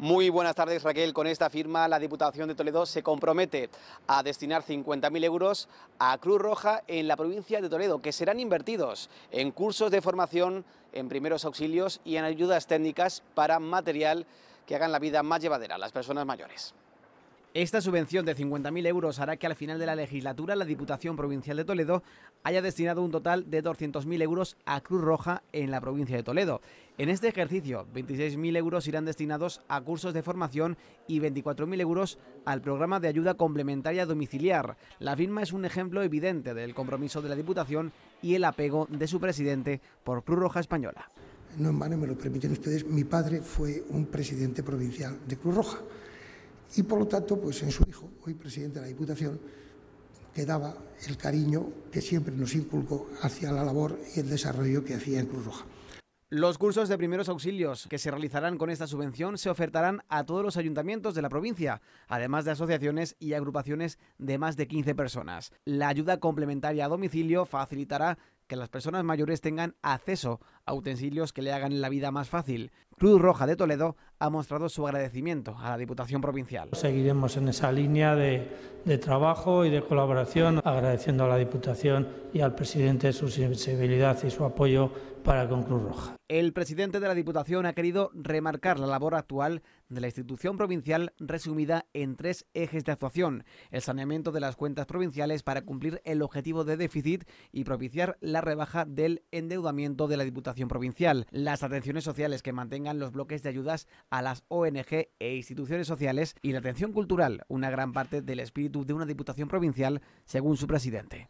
Muy buenas tardes, Raquel. Con esta firma, la Diputación de Toledo se compromete a destinar 50.000 euros a Cruz Roja en la provincia de Toledo, que serán invertidos en cursos de formación, en primeros auxilios y en ayudas técnicas para material que hagan la vida más llevadera a las personas mayores. Esta subvención de 50.000 euros hará que al final de la legislatura la Diputación Provincial de Toledo haya destinado un total de 200.000 euros a Cruz Roja en la provincia de Toledo. En este ejercicio, 26.000 euros irán destinados a cursos de formación y 24.000 euros al programa de ayuda complementaria domiciliar. La firma es un ejemplo evidente del compromiso de la Diputación y el apego de su presidente por Cruz Roja Española. No en vano me lo permiten ustedes, mi padre fue un presidente provincial de Cruz Roja y por lo tanto, pues en su hijo, hoy presidente de la Diputación, quedaba el cariño que siempre nos inculcó hacia la labor y el desarrollo que hacía en Cruz Roja. Los cursos de primeros auxilios que se realizarán con esta subvención se ofertarán a todos los ayuntamientos de la provincia, además de asociaciones y agrupaciones de más de 15 personas. La ayuda complementaria a domicilio facilitará que las personas mayores tengan acceso a utensilios que le hagan la vida más fácil. Cruz Roja de Toledo ha mostrado su agradecimiento a la Diputación Provincial. Seguiremos en esa línea de, trabajo y de colaboración, agradeciendo a la Diputación y al presidente su sensibilidad y su apoyo para con Cruz Roja. El presidente de la Diputación ha querido remarcar la labor actual de la institución provincial resumida en tres ejes de actuación. El saneamiento de las cuentas provinciales para cumplir el objetivo de déficit y propiciar la rebaja del endeudamiento de la Diputación Provincial. Las atenciones sociales que mantengan los bloques de ayudas a las ONG e instituciones sociales y la atención cultural, una gran parte del espíritu de una Diputación Provincial, según su presidente.